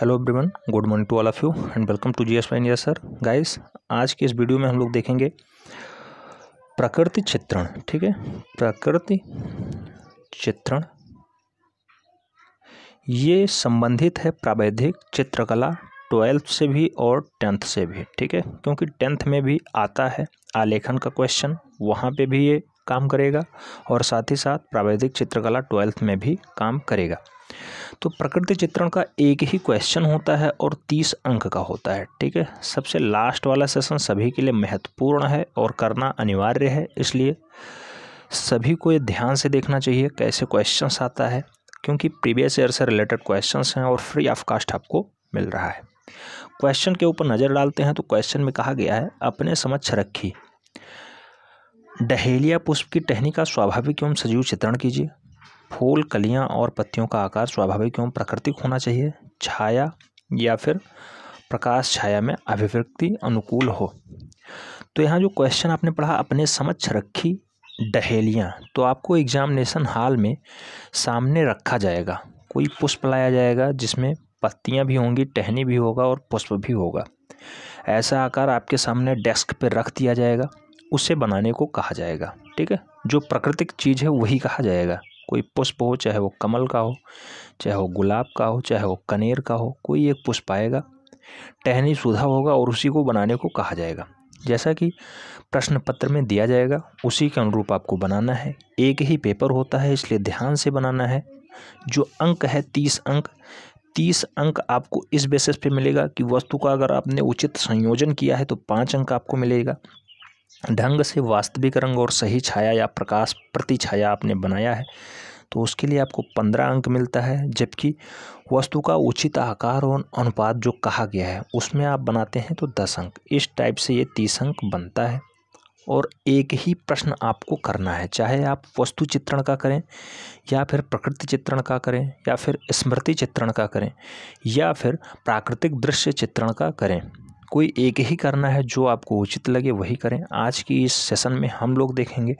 hello everyone good morning to all of you and welcome to G S India sir guys आज के इस video में हम लोग देखेंगे प्रकृति चित्रण ठीक है प्रकृति चित्रण ये संबंधित है प्रावैधिक चित्रकला ट्वेल्थ से भी और टेंथ से भी ठीक है क्योंकि टेंथ में भी आता है आलेखन का क्वेश्चन वहाँ पे भी ये काम करेगा और साथ ही साथ प्राविधिक चित्रकला ट्वेल्थ में भी काम करेगा तो प्रकृति चित्रण का एक ही क्वेश्चन होता है और तीस अंक का होता है ठीक है सबसे लास्ट वाला सेशन सभी के लिए महत्वपूर्ण है और करना अनिवार्य है इसलिए सभी को ये ध्यान से देखना चाहिए कैसे क्वेश्चंस आता है क्योंकि प्रीवियस ईयर से रिलेटेड क्वेश्चंस हैं और फ्री ऑफ कास्ट आपको मिल रहा है क्वेश्चन के ऊपर नज़र डालते हैं तो क्वेश्चन में कहा गया है अपने समक्ष रखी डहेलिया पुष्प की टहनी का स्वाभाविक एवं सजीव चित्रण कीजिए फूल कलियां और पत्तियों का आकार स्वाभाविक एवं प्राकृतिक होना चाहिए छाया या फिर प्रकाश छाया में अभिव्यक्ति अनुकूल हो तो यहाँ जो क्वेश्चन आपने पढ़ा अपने समक्ष रखी डहेलियाँ तो आपको एग्जामिनेशन हाल में सामने रखा जाएगा कोई पुष्प लाया जाएगा जिसमें पत्तियाँ भी होंगी टहनी भी होगा और पुष्प भी होगा ऐसा आकार आपके सामने डेस्क पर रख दिया जाएगा उसे बनाने को कहा जाएगा ठीक है जो प्राकृतिक चीज़ है वही कहा जाएगा कोई पुष्प हो चाहे वो कमल का हो चाहे वो गुलाब का हो चाहे वो कनेर का हो कोई एक पुष्प आएगा टहनी सुधा होगा और उसी को बनाने को कहा जाएगा जैसा कि प्रश्न पत्र में दिया जाएगा उसी के अनुरूप आपको बनाना है एक ही पेपर होता है इसलिए ध्यान से बनाना है जो अंक है तीस अंक तीस अंक आपको इस बेसिस पे मिलेगा कि वस्तु का अगर आपने उचित संयोजन किया है तो पाँच अंक आपको मिलेगा ढंग से वास्तविक रंग और सही छाया या प्रकाश प्रति छाया आपने बनाया है तो उसके लिए आपको पंद्रह अंक मिलता है जबकि वस्तु का उचित आकार और अनुपात जो कहा गया है उसमें आप बनाते हैं तो दस अंक इस टाइप से ये तीस अंक बनता है और एक ही प्रश्न आपको करना है चाहे आप वस्तु चित्रण का करें या फिर प्रकृति चित्रण का करें या फिर स्मृति चित्रण का करें या फिर प्राकृतिक दृश्य चित्रण का करें कोई एक ही करना है जो आपको उचित लगे वही करें आज की इस सेशन में हम लोग देखेंगे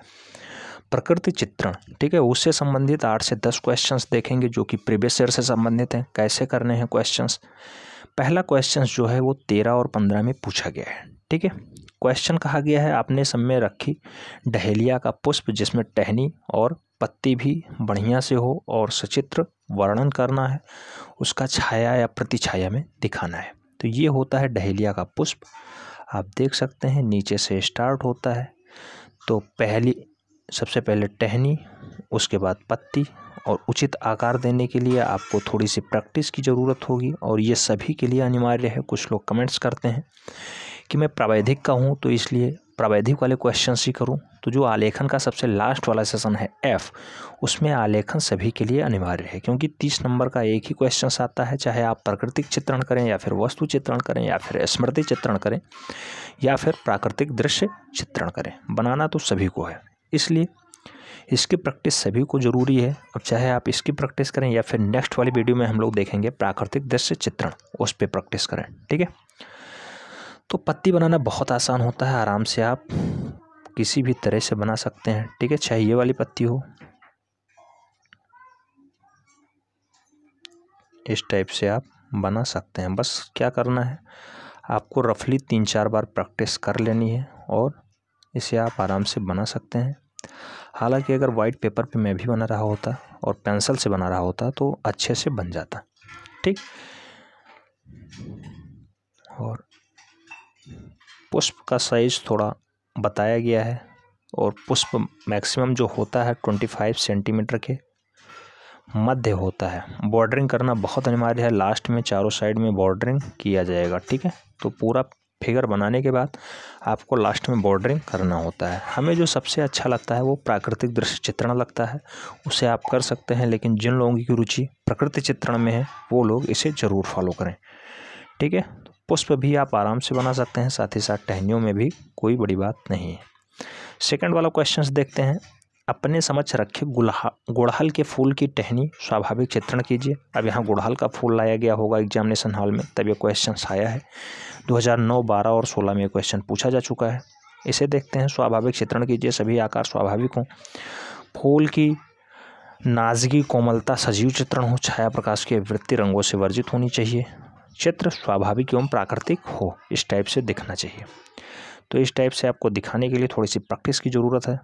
प्रकृति चित्रण ठीक है उससे संबंधित आठ से दस क्वेश्चंस देखेंगे जो कि प्रीवियस ईयर से संबंधित हैं कैसे करने हैं क्वेश्चंस पहला क्वेश्चन जो है वो तेरह और पंद्रह में पूछा गया है ठीक है क्वेश्चन कहा गया है आपने सब में रखी डहेलिया का पुष्प जिसमें टहनी और पत्ती भी बढ़िया से हो और सचित्र वर्णन करना है उसका छाया या प्रतिछाया में दिखाना है तो ये होता है डहेलिया का पुष्प आप देख सकते हैं नीचे से स्टार्ट होता है तो पहली सबसे पहले टहनी उसके बाद पत्ती और उचित आकार देने के लिए आपको थोड़ी सी प्रैक्टिस की ज़रूरत होगी और ये सभी के लिए अनिवार्य है कुछ लोग कमेंट्स करते हैं कि मैं प्रावैधिक का हूँ तो इसलिए प्रावैधिक वाले क्वेश्चन ही करूँ तो जो आलेखन का सबसे लास्ट वाला सेशन है एफ़ उसमें आलेखन सभी के लिए अनिवार्य है क्योंकि तीस नंबर का एक ही क्वेश्चन आता है चाहे आप प्राकृतिक चित्रण करें या फिर वस्तु चित्रण करें या फिर स्मृति चित्रण करें या फिर प्राकृतिक दृश्य चित्रण करें बनाना तो सभी को है इसलिए इसकी प्रैक्टिस सभी को ज़रूरी है अब चाहे आप इसकी प्रैक्टिस करें या फिर नेक्स्ट वाली वीडियो में हम लोग देखेंगे प्राकृतिक दृश्य चित्रण उस पर प्रैक्टिस करें ठीक है तो पत्ती बनाना बहुत आसान होता है आराम से आप किसी भी तरह से बना सकते हैं ठीक है चाहे ये वाली पत्ती हो इस टाइप से आप बना सकते हैं बस क्या करना है आपको रफली तीन चार बार प्रैक्टिस कर लेनी है और इसे आप आराम से बना सकते हैं हालांकि अगर वाइट पेपर पे मैं भी बना रहा होता और पेंसिल से बना रहा होता तो अच्छे से बन जाता ठीक और पुष्प का साइज़ थोड़ा बताया गया है और पुष्प मैक्सिमम जो होता है ट्वेंटी फाइव सेंटीमीटर के मध्य होता है बॉर्डरिंग करना बहुत अनिवार्य है लास्ट में चारों साइड में बॉर्डरिंग किया जाएगा ठीक है तो पूरा फिगर बनाने के बाद आपको लास्ट में बॉर्डरिंग करना होता है हमें जो सबसे अच्छा लगता है वो प्राकृतिक दृश्य चित्रण लगता है उसे आप कर सकते हैं लेकिन जिन लोगों की रुचि प्रकृति चित्रण में है वो लोग इसे ज़रूर फॉलो करें ठीक है पुष्प भी आप आराम से बना सकते हैं साथ ही साथ टहनियों में भी कोई बड़ी बात नहीं है सेकेंड वाला क्वेश्चन देखते हैं अपने समझ रखे गुलहा गुड़हल के फूल की टहनी स्वाभाविक चित्रण कीजिए अब यहाँ गुड़हल का फूल लाया गया होगा एग्जामिनेशन हॉल में तब ये क्वेश्चन आया है 2009, 12 और 16 में ये क्वेश्चन पूछा जा चुका है इसे देखते हैं स्वाभाविक चित्रण कीजिए सभी आकार स्वाभाविक हों फूल की नाजगी कोमलता सजीव चित्रण हो छाया प्रकाश के वृत्ति रंगों से वर्जित होनी चाहिए चित्र स्वाभाविक एवं प्राकृतिक हो इस टाइप से दिखना चाहिए तो इस टाइप से आपको दिखाने के लिए थोड़ी सी प्रैक्टिस की ज़रूरत है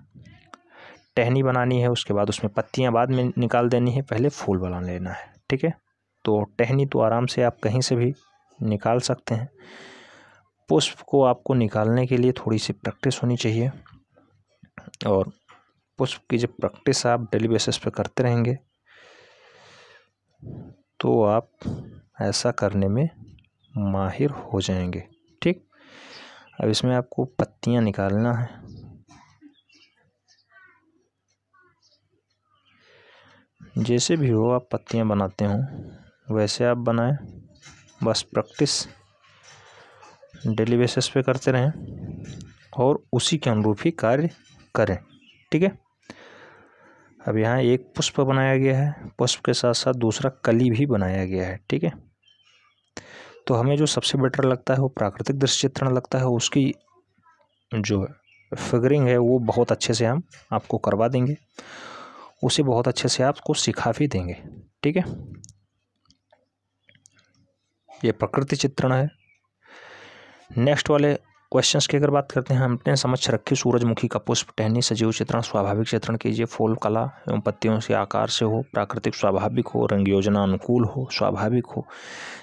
टहनी बनानी है उसके बाद उसमें पत्तियाँ बाद में निकाल देनी है पहले फूल बना लेना है ठीक है तो टहनी तो आराम से आप कहीं से भी निकाल सकते हैं पुष्प को आपको निकालने के लिए थोड़ी सी प्रैक्टिस होनी चाहिए और पुष्प की जब प्रैक्टिस आप डेली बेसिस पर करते रहेंगे तो आप ऐसा करने में माहिर हो जाएंगे ठीक अब इसमें आपको पत्तियां निकालना है जैसे भी हो आप पत्तियां बनाते हो वैसे आप बनाएं बस प्रैक्टिस डेली बेसिस पे करते रहें और उसी के अनुरूप ही कार्य करें ठीक है अब यहाँ एक पुष्प बनाया गया है पुष्प के साथ साथ दूसरा कली भी बनाया गया है ठीक है तो हमें जो सबसे बेटर लगता है वो प्राकृतिक दृश्य चित्रण लगता है उसकी जो फिगरिंग है वो बहुत अच्छे से हम आपको करवा देंगे उसे बहुत अच्छे से आपको सिखा भी देंगे ठीक है ये प्रकृति चित्रण है नेक्स्ट वाले क्वेश्चंस की अगर बात करते हैं हमने समक्ष रखी सूरजमुखी का पुष्प टहनी सजीव चित्रण स्वाभाविक चित्रण कीजिए फूल कला एवं पत्तियों से आकार से हो प्राकृतिक स्वाभाविक हो रंग योजना अनुकूल हो स्वाभाविक हो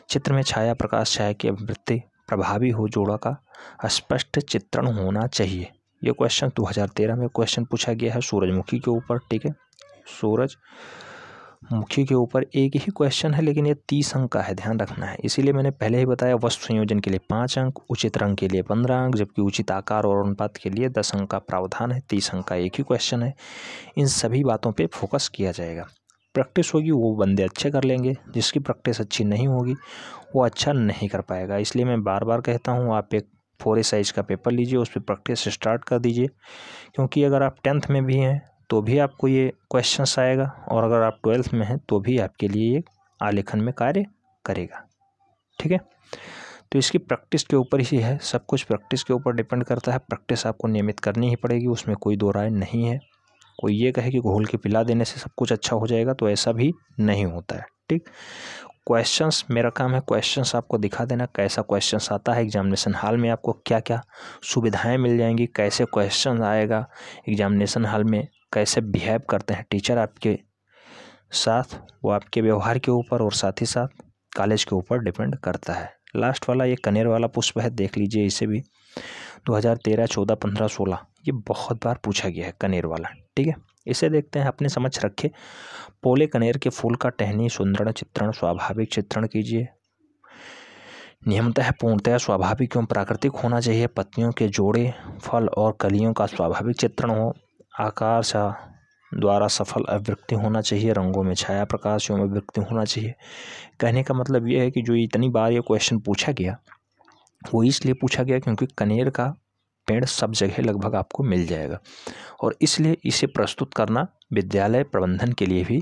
चित्र में छाया प्रकाश छाया की अभिवृत्ति प्रभावी हो जोड़ा का स्पष्ट चित्रण होना चाहिए ये क्वेश्चन दो में क्वेश्चन पूछा गया है सूरजमुखी के ऊपर ठीक है सूरज मुख्य के ऊपर एक ही क्वेश्चन है लेकिन ये तीस अंक का है ध्यान रखना है इसीलिए मैंने पहले ही बताया वस्तु संयोजन के लिए पाँच अंक उचित रंग के लिए पंद्रह अंक जबकि उचित आकार और अनुपात के लिए दस अंक का प्रावधान है तीस अंक का एक ही क्वेश्चन है इन सभी बातों पर फोकस किया जाएगा प्रैक्टिस होगी वो बंदे अच्छे कर लेंगे जिसकी प्रैक्टिस अच्छी नहीं होगी वो अच्छा नहीं कर पाएगा इसलिए मैं बार बार कहता हूँ आप एक फोर साइज़ का पेपर लीजिए उस पर प्रैक्टिस स्टार्ट कर दीजिए क्योंकि अगर आप टेंथ में भी हैं तो भी आपको ये क्वेश्चन आएगा और अगर आप ट्वेल्थ में हैं तो भी आपके लिए ये आलेखन में कार्य करेगा ठीक है तो इसकी प्रैक्टिस के ऊपर ही है सब कुछ प्रैक्टिस के ऊपर डिपेंड करता है प्रैक्टिस आपको नियमित करनी ही पड़ेगी उसमें कोई दो राय नहीं है कोई ये कहे कि घोल के पिला देने से सब कुछ अच्छा हो जाएगा तो ऐसा भी नहीं होता है ठीक क्वेश्चंस मेरा काम है क्वेश्चंस आपको दिखा देना कैसा क्वेश्चंस आता है एग्जामिनेशन हॉल में आपको क्या क्या सुविधाएं मिल जाएंगी कैसे क्वेश्चन आएगा एग्जामिनेशन हॉल में कैसे बिहेव करते हैं टीचर आपके साथ वो आपके व्यवहार के ऊपर और साथ ही साथ कॉलेज के ऊपर डिपेंड करता है लास्ट वाला ये कनेर वाला पुष्प है देख लीजिए इसे भी 2013, 14, 15, 16 ये बहुत बार पूछा गया है कनेर वाला ठीक है इसे देखते हैं अपने समझ रखे पोले कनेर के फूल का टहनी सुंदरण चित्रण स्वाभाविक चित्रण कीजिए नियमतः पूर्णतया स्वाभाविक एवं प्राकृतिक होना चाहिए पत्तियों के जोड़े फल और कलियों का स्वाभाविक चित्रण हो आकार सा द्वारा सफल अभिव्यक्ति होना चाहिए रंगों में छाया प्रकाश में अभिव्यक्ति होना चाहिए कहने का मतलब यह है कि जो इतनी बार ये क्वेश्चन पूछा गया वो इसलिए पूछा गया क्योंकि कनेर का पेड़ सब जगह लगभग आपको मिल जाएगा और इसलिए इसे प्रस्तुत करना विद्यालय प्रबंधन के लिए भी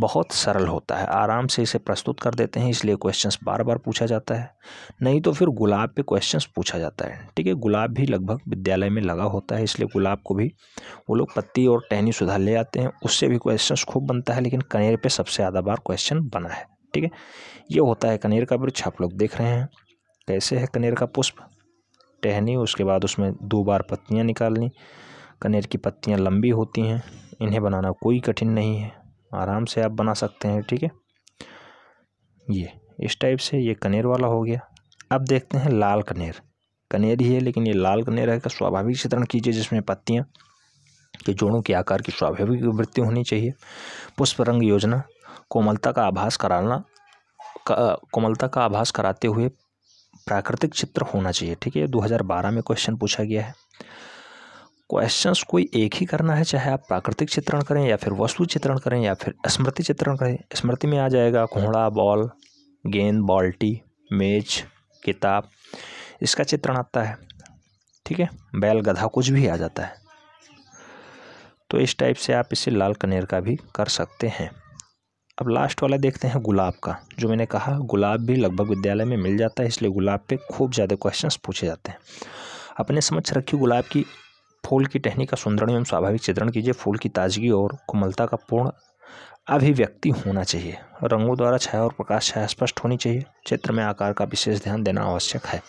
बहुत सरल होता है आराम से इसे प्रस्तुत कर देते हैं इसलिए क्वेश्चंस बार बार पूछा जाता है नहीं तो फिर गुलाब पे क्वेश्चंस पूछा जाता है ठीक है गुलाब भी लगभग विद्यालय में लगा होता है इसलिए गुलाब को भी वो लोग पत्ती और टहनी सुधार ले जाते हैं उससे भी क्वेश्चंस खूब बनता है लेकिन कनेर पर सबसे ज़्यादा बार क्वेश्चन बना है ठीक है ये होता है कनेर का वृक्ष आप लोग देख रहे हैं कैसे है कनेर का पुष्प टहनी उसके बाद उसमें दो बार पत्तियाँ निकालनी कनेर की पत्तियाँ लंबी होती हैं इन्हें बनाना कोई कठिन नहीं है आराम से आप बना सकते हैं ठीक है ये इस टाइप से ये कनेर वाला हो गया अब देखते हैं लाल कनेर कनेर ही है लेकिन ये लाल कनेर है का तो स्वाभाविक चित्रण कीजिए जिसमें पत्तियाँ के जोड़ों के आकार की स्वाभाविक वृत्ति होनी चाहिए पुष्प रंग योजना कोमलता का आभास कराना कोमलता का आभास कराते हुए प्राकृतिक चित्र होना चाहिए ठीक है 2012 में क्वेश्चन पूछा गया है क्वेश्चंस कोई एक ही करना है चाहे आप प्राकृतिक चित्रण करें या फिर वस्तु चित्रण करें या फिर स्मृति चित्रण करें स्मृति में आ जाएगा घोड़ा बॉल गेंद बाल्टी मेज किताब इसका चित्रण आता है ठीक है बैल गधा कुछ भी आ जाता है तो इस टाइप से आप इसे लाल कनेर का भी कर सकते हैं अब लास्ट वाला देखते हैं गुलाब का जो मैंने कहा गुलाब भी लगभग विद्यालय में मिल जाता है इसलिए गुलाब पे खूब ज़्यादा क्वेश्चंस पूछे जाते हैं अपने समझ रखिए गुलाब की फूल की टहनी का सुंदरण एवं स्वाभाविक चित्रण कीजिए फूल की ताजगी और कोमलता का पूर्ण अभिव्यक्ति होना चाहिए रंगों द्वारा छाया और प्रकाश छाया स्पष्ट होनी चाहिए चित्र में आकार का विशेष ध्यान देना आवश्यक है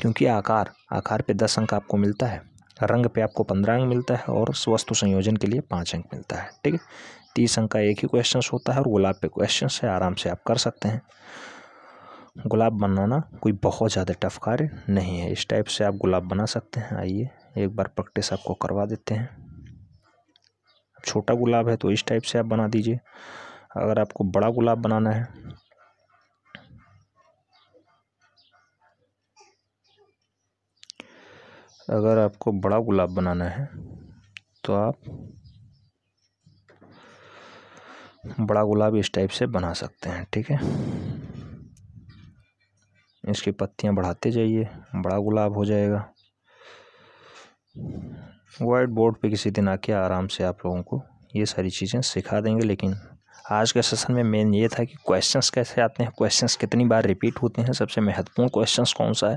क्योंकि आकार आकार पे दस अंक आपको मिलता है रंग पे आपको पंद्रह अंक मिलता है और वस्तु संयोजन के लिए पाँच अंक मिलता है ठीक है तीस अंक का एक ही क्वेश्चन होता है और गुलाब पे क्वेश्चन है आराम से आप कर सकते हैं गुलाब बनाना कोई बहुत ज़्यादा टफ कार्य नहीं है इस टाइप से आप गुलाब बना सकते हैं आइए एक बार प्रैक्टिस आपको करवा देते हैं छोटा गुलाब है तो इस टाइप से आप बना दीजिए अगर आपको बड़ा गुलाब बनाना है अगर आपको बड़ा गुलाब बनाना है तो आप बड़ा गुलाब इस टाइप से बना सकते हैं ठीक है इसकी पत्तियां बढ़ाते जाइए बड़ा गुलाब हो जाएगा वाइट बोर्ड पे किसी दिन आके आराम से आप लोगों को ये सारी चीज़ें सिखा देंगे लेकिन आज के सेशन में मेन ये था कि क्वेश्चंस कैसे आते हैं क्वेश्चंस कितनी बार रिपीट होते हैं सबसे महत्वपूर्ण क्वेश्चंस कौन सा है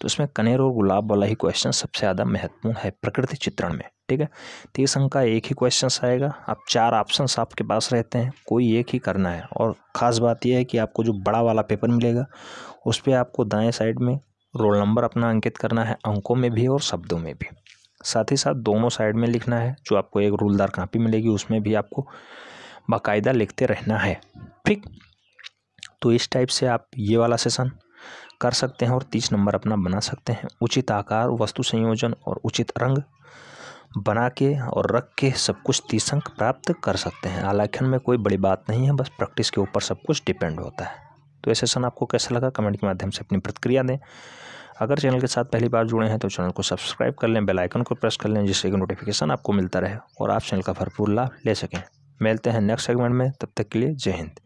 तो इसमें कनेर और गुलाब वाला ही क्वेश्चन सबसे ज़्यादा महत्वपूर्ण है प्रकृति चित्रण में ठीक है तीस अंक का एक ही क्वेश्चन आएगा आप चार ऑप्शन आपके पास रहते हैं कोई एक ही करना है और ख़ास बात यह है कि आपको जो बड़ा वाला पेपर मिलेगा उस पर आपको दाएँ साइड में रोल नंबर अपना अंकित करना है अंकों में भी और शब्दों में भी साथ ही साथ दोनों साइड में लिखना है जो आपको एक रूलदार कापी मिलेगी उसमें भी आपको बाकायदा लिखते रहना है ठीक तो इस टाइप से आप ये वाला सेशन कर सकते हैं और तीस नंबर अपना बना सकते हैं उचित आकार वस्तु संयोजन और उचित रंग बना के और रख के सब कुछ तीस अंक प्राप्त कर सकते हैं आलेखन में कोई बड़ी बात नहीं है बस प्रैक्टिस के ऊपर सब कुछ डिपेंड होता है तो ये सेशन आपको कैसा लगा कमेंट के माध्यम से अपनी प्रतिक्रिया दें अगर चैनल के साथ पहली बार जुड़े हैं तो चैनल को सब्सक्राइब कर लें बेल आइकन को प्रेस कर लें जिससे कि नोटिफिकेशन आपको मिलता रहे और आप चैनल का भरपूर लाभ ले सकें मिलते हैं नेक्स्ट सेगमेंट में तब तक के लिए जय हिंद